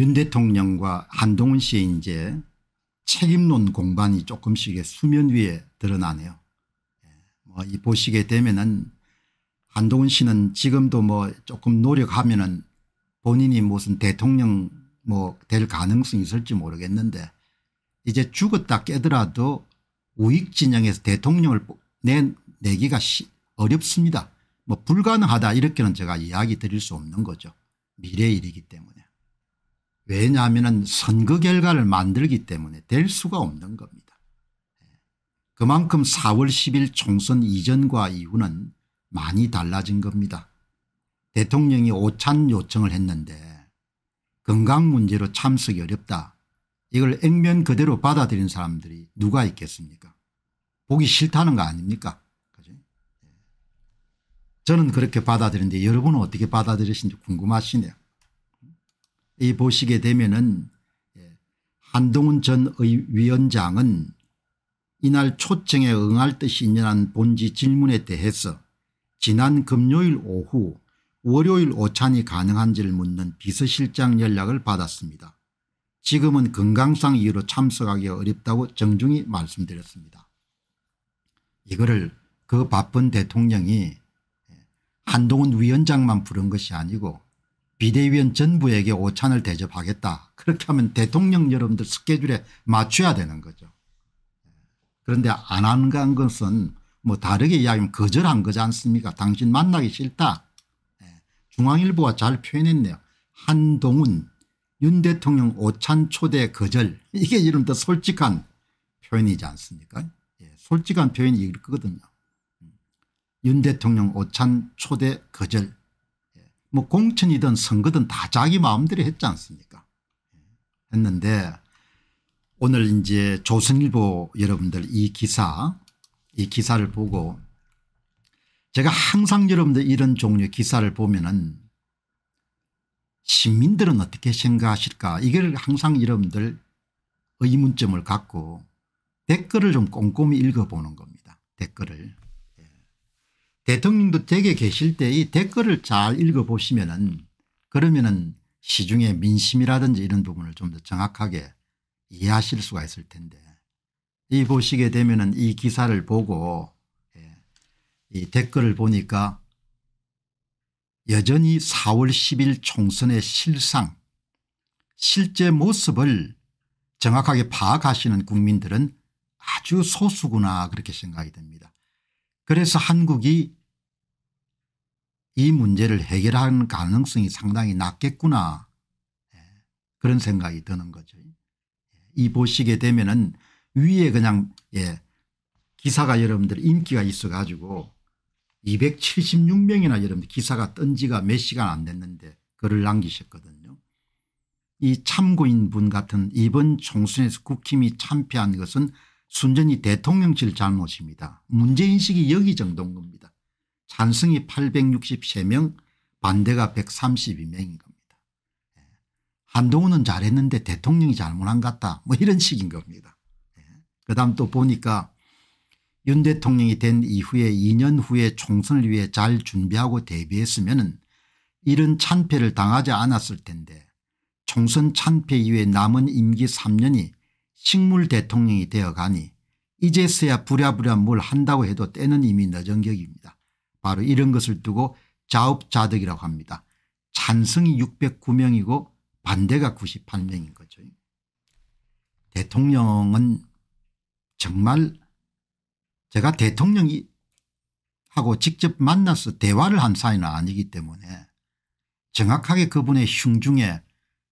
윤 대통령과 한동훈 씨의 이제 책임론 공반이 조금씩 수면 위에 드러나네요. 예, 뭐이 보시게 되면은 한동훈 씨는 지금도 뭐 조금 노력하면은 본인이 무슨 대통령 뭐 될 가능성이 있을지 모르겠는데 이제 죽었다 깨더라도 우익 진영에서 대통령을 내, 내기가 어렵습니다. 뭐 불가능하다 이렇게는 제가 이야기 드릴 수 없는 거죠. 미래 일이기 때문에. 왜냐하면 선거 결과를 만들기 때문에 될 수가 없는 겁니다. 그만큼 4월 10일 총선 이전과 이후는 많이 달라진 겁니다. 대통령이 오찬 요청을 했는데 건강 문제로 참석이 어렵다. 이걸 액면 그대로 받아들인 사람들이 누가 있겠습니까 보기 싫다는 거 아닙니까 그죠? 예. 저는 그렇게 받아들였는데 여러분은 어떻게 받아들이신지 궁금하시네요. 이 보시게 되면은 예, 한동훈 전 위원장은 이날 초청에 응할 듯이 인연한 본지 질문에 대해서 지난 금요일 오후 월요일 오찬이 가능한지를 묻는 비서실장 연락을 받았습니다. 지금은 건강상 이유로 참석하기 어렵다고 정중히 말씀드렸습니다. 이거를 그 바쁜 대통령이 예, 한동훈 위원장만 부른 것이 아니고 비대위원 전부에게 오찬을 대접하겠다. 그렇게 하면 대통령 여러분들 스케줄에 맞춰야 되는 거죠. 그런데 안 한 것은 뭐 다르게 이야기하면 거절한 거지 않습니까 당신 만나기 싫다. 예. 중앙일보가 잘 표현했네요. 한동훈 윤 대통령 오찬 초대 거절 이게 이름도 솔직한 표현이지 않습니까 예, 솔직한 표현이 이거든요. 음. 윤 대통령 오찬 초대 거절 뭐 공천이든 선거든 다 자기 마음대로 했지 않습니까 했는데 오늘 이제 조선일보 여러분들 이 기사 이 기사를 보고 제가 항상 여러분들 이런 종류의 기사를 보면은 시민들은 어떻게 생각하실까 이걸 항상 여러분들 의문점을 갖고 댓글을 좀 꼼꼼히 읽어보는 겁니다. 댓글을. 대통령도 댁에 계실 때 이 댓글을 잘 읽어보시면은 그러면은 시중의 민심이라든지 이런 부분을 좀 더 정확하게 이해하실 수가 있을 텐데 이 보시게 되면은 이 기사를 보고 예, 이 댓글을 보니까 여전히 4월 10일 총선의 실상 실제 모습을 정확하게 파악하시는 국민들은 아주 소수구나 그렇게 생각이 됩니다. 그래서 한국이 이 문제를 해결하는 가능성이 상당히 낮겠구나 예, 그런 생각이 드는 거죠. 예, 이 보시게 되면 은 위에 그냥 예, 기사가 여러분들 인기가 있어 가지고 276명이나 여러분들 기사가 뜬 지가 몇 시간 안 됐는데 글을 남기셨거든요. 이 참고인분 같은 이번 총선에서 국힘이 참패한 것은 순전히 대통령실 잘못입니다. 문제인식이 여기 정도인 겁니다. 찬성이 863명 반대가 132명인 겁니다. 예. 한동훈은 잘했는데 대통령이 잘못한 것 같다 뭐 이런 식인 겁니다. 예. 그 다음 또 보니까 윤 대통령이 된 이후에 2년 후에 총선을 위해 잘 준비하고 대비했으면 이런 참패를 당하지 않았을 텐데 총선 참패 이후에 남은 임기 3년이 식물 대통령이 되어가니 이제서야 부랴부랴 뭘 한다고 해도 때는 이미 늦은 격입니다. 바로 이런 것을 두고 자업자득이라고 합니다. 찬성이 609명이고 반대가 98명인 거죠. 대통령은 정말 제가 대통령이 하고 직접 만나서 대화를 한 사이는 아니기 때문에 정확하게 그분의 흉중에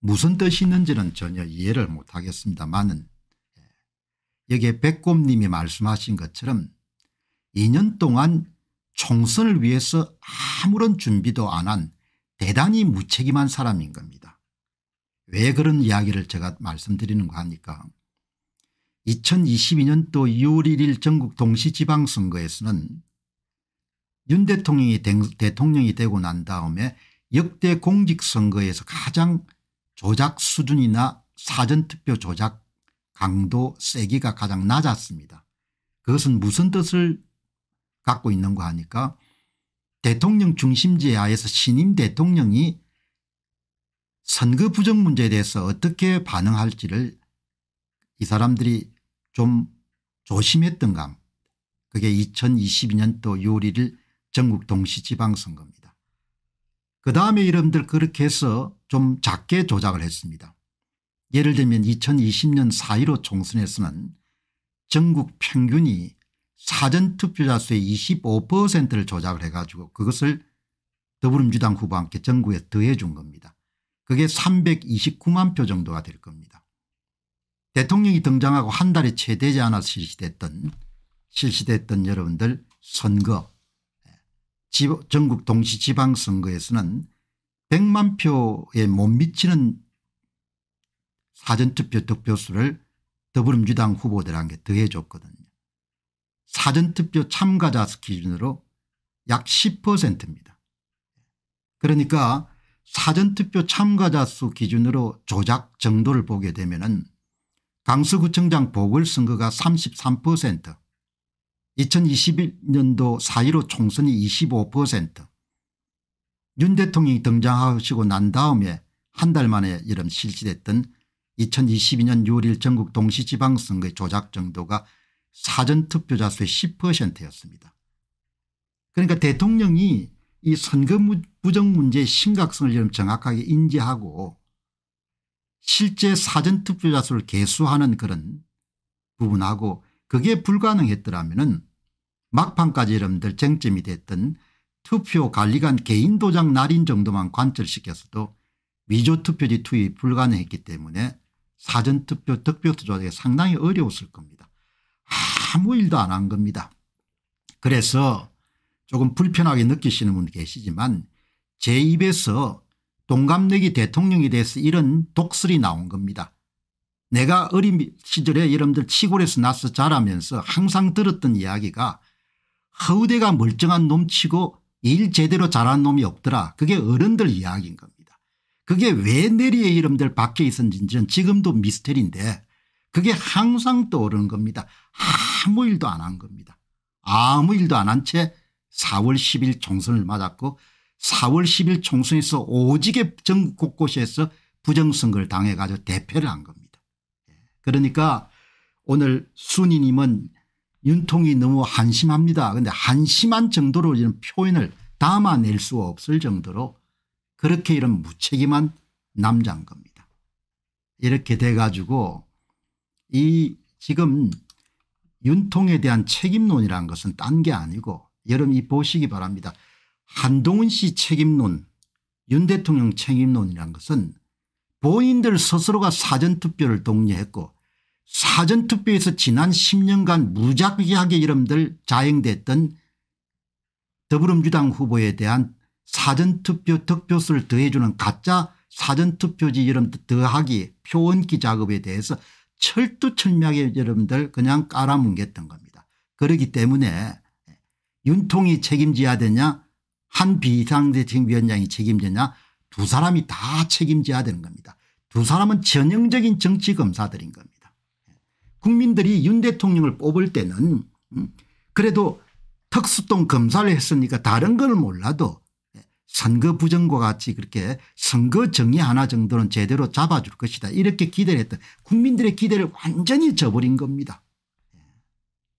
무슨 뜻이 있는지는 전혀 이해를 못하겠습니다만은 예. 여기에 백곰님이 말씀하신 것처럼 2년 동안 총선을 위해서 아무런 준비도 안 한 대단히 무책임한 사람인 겁니다. 왜 그런 이야기를 제가 말씀드리는가 하니까 2022년도 6월 1일 전국 동시지방선거에서는 윤 대통령이 대통령이 되고 난 다음에 역대 공직선거에서 가장 조작 수준이나 사전투표 조작 강도 세기가 가장 낮았습니다. 그것은 무슨 뜻을 갖고 있는 거 하니까 대통령 중심제 하에서 신임 대통령이 선거 부정 문제에 대해서 어떻게 반응할지를 이 사람들이 좀 조심했던가 그게 2022년도 6월 1일 전국 동시지방선거입니다. 그 다음에 이름들 그렇게 해서 좀 작게 조작을 했습니다. 예를 들면 2020년 4.15 총선에서는 전국 평균이 사전투표자 수의 25%를 조작을 해가지고 그것을 더불어민주당 후보한테 정부에 더해 준 겁니다. 그게 329만 표 정도가 될 겁니다. 대통령이 등장하고 한달이채 되지 않아 실시됐던 실시됐던 여러분들 선거 예. 전국 동시 지방선거에서는 100만 표에 못 미치는 사전투표 득표수를 더불어민주당 후보들한테 더해줬거든요. 사전투표 참가자 기준으로 약 10%입니다. 그러니까 사전투표 참가자 수 기준으로 조작 정도를 보게 되면 은 강서구청장 보궐선거가 33% 2021년도 4.15 총선이 25%윤 대통령이 등장하시고 난 다음에 한 달 만에 이런 실시됐던 2022년 6월 1 전국 동시지방선거의 조작 정도가 사전투표자 수의 10%였습니다. 그러니까 대통령이 이 선거 부정 문제의 심각성을 좀 정확하게 인지하고 실제 사전투표자 수를 개수하는 그런 부분하고 그게 불가능했더라면 막판까지 여러분들 쟁점이 됐던 투표관리관 개인도장 날인 정도만 관철시켰어도 위조투표지 투입 불가능했기 때문에 사전투표 득표투자가 상당히 어려웠을 겁니다. 아무 일도 안 한 겁니다. 그래서 조금 불편하게 느끼시는 분 계시지만 제 입에서 동갑내기 대통령에 대해서 이런 독설이 나온 겁니다. 내가 어린 시절에 여러분들 시골에서 나서 자라면서 항상 들었던 이야기가 허우대가 멀쩡한 놈치고 일 제대로 잘한 놈이 없더라. 그게 어른들 이야기인 겁니다. 그게 왜 내리의 이름들 밖에 있었는지는 지금도 미스터리인데 그게 항상 떠오르는 겁니다. 아무 일도 안 한 겁니다. 아무 일도 안 한 채 4월 10일 총선을 맞았고 4월 10일 총선에서 오지게 전 곳곳에서 부정선거를 당해가지고 대패를 한 겁니다. 예. 그러니까 오늘 순이님은 윤통이 너무 한심합니다. 그런데 한심한 정도로 이런 표현을 담아낼 수 없을 정도로 그렇게 이런 무책임한 남자인 겁니다. 이렇게 돼가지고 이 지금 윤통에 대한 책임론이라는 것은 딴 게 아니고 여러분 이 보시기 바랍니다. 한동훈 씨 책임론 윤 대통령 책임론이라는 것은 본인들 스스로가 사전투표를 독려했고 사전투표에서 지난 10년간 무작위하게 여러분들 자행됐던 더불어민주당 후보에 대한 사전투표 득표수를 더해주는 가짜 사전투표지 여러분 더하기 표원기 작업에 대해서 철두철미하게 여러분들 그냥 깔아뭉갰던 겁니다. 그러기 때문에 윤통이 책임져야 되냐 한 비상대책위원장이 책임져냐두 사람이 다 책임져야 되는 겁니다. 두 사람은 전형적인 정치검사들인 겁니다. 국민들이 윤 대통령을 뽑을 때는 음, 그래도 특수동 검사를 했으니까 다른 걸 몰라도 선거 부정과 같이 그렇게 선거 정의 하나 정도는 제대로 잡아줄 것이다 이렇게 기대를 했던 국민들의 기대를 완전히 저버린 겁니다. 예.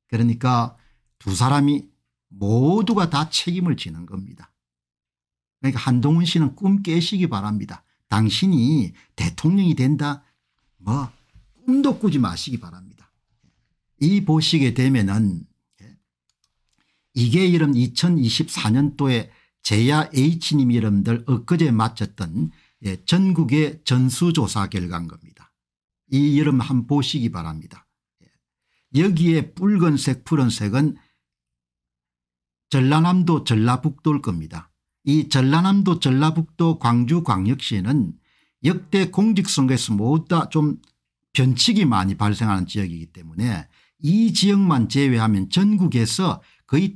그러니까 두 사람이 모두가 다 책임을 지는 겁니다. 그러니까 한동훈 씨는 꿈 깨시기 바랍니다. 당신이 대통령이 된다 뭐 꿈도 꾸지 마시기 바랍니다. 예. 이 보시게 되면은 예. 이게 이런 2024년도에 제야 H님 이름들 엊그제 마쳤던 예, 전국의 전수조사 결과인 겁니다. 이 이름 한번 보시기 바랍니다. 예. 여기에 붉은색 푸른색은 전라남도 전라북도일 겁니다. 이 전라남도 전라북도 광주광역시는 역대 공직선거에서 모두 다좀 변칙이 많이 발생하는 지역이기 때문에 이 지역만 제외하면 전국에서 거의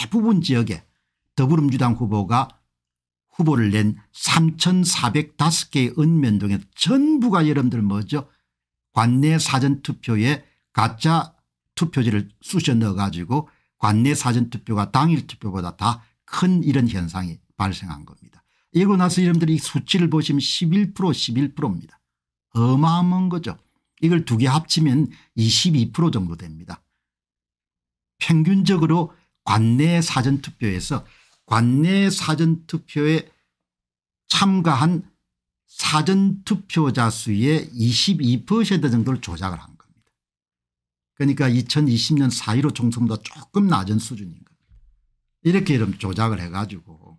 대부분 지역에 더불어민주당 후보가 후보를 낸 3,405개의 읍면동에 전부가 여러분들 뭐죠 관내 사전투표에 가짜 투표지를 쑤셔 넣어가지고 관내 사전투표가 당일 투표보다 다 큰 이런 현상이 발생한 겁니다. 이러고 나서 여러분들이 수치를 보시면 11% 11%입니다. 어마어마한 거죠. 이걸 두 개 합치면 22% 정도 됩니다. 평균적으로 관내 사전투표에서 관내 사전투표에 참가한 사전투표자 수의 22% 정도를 조작을 한 겁니다. 그러니까 2020년 4.15 총선보다 조금 낮은 수준인 겁니다. 이렇게 이런 조작을 해가지고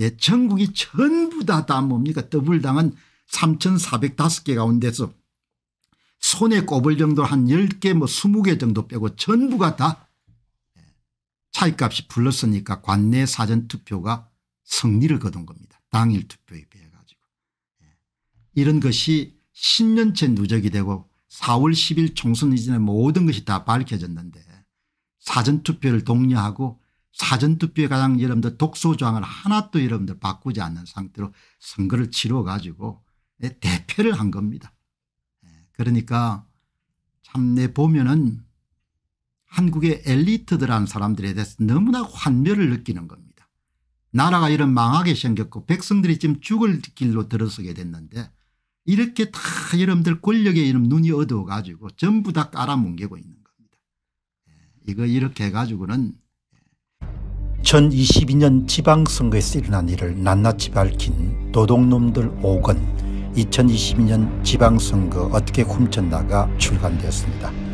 예, 전국이 전부 다, 다 뭡니까 더블당은 3,405개 가운데서 손에 꼽을 정도 한 10개 뭐 20개 정도 빼고 전부가 다 차이값이 불렀으니까 관내 사전투표가 승리를 거둔 겁니다. 당일 투표에 비해 가지고. 예. 이런 것이 10년째 누적이 되고 4월 10일 총선 이전에 모든 것이 다 밝혀졌는데 사전투표를 독려하고 사전투표에 가장 여러분들 독소조항을 하나도 여러분들 바꾸지 않는 상태로 선거를 치러 가지고 예, 대패를 한 겁니다. 예. 그러니까 참내 보면은 한국의 엘리트들한 사람들에 대해서 너무나 환멸을 느끼는 겁니다. 나라가 이런 망하게 생겼고 백성들이 지금 죽을 길로 들어서게 됐는데 이렇게 다 여러분들 권력에 이런 눈이 어두워 가지고 전부 다 깔아뭉개고 있는 겁니다. 예, 이거 이렇게 해가지고는 2022년 지방선거에서 일어난 일을 낱낱이 밝힌 도둑놈들 5권 2022년 지방선거 어떻게 훔쳤나가 출간되었습니다.